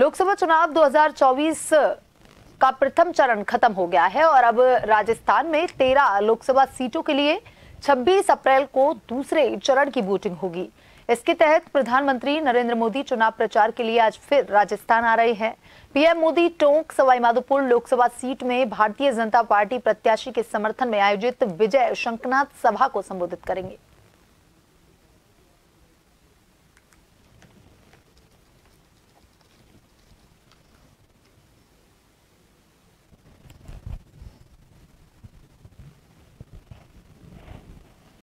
लोकसभा चुनाव 2024 का प्रथम चरण खत्म हो गया है और अब राजस्थान में 13 लोकसभा सीटों के लिए 26 अप्रैल को दूसरे चरण की वोटिंग होगी इसके तहत प्रधानमंत्री नरेंद्र मोदी चुनाव प्रचार के लिए आज फिर राजस्थान आ रहे हैं पीएम मोदी टोंक सवाईमाधोपुर लोकसभा सीट में भारतीय जनता पार्टी प्रत्याशी के समर्थन में आयोजित विजय शंकनाथ सभा को संबोधित करेंगे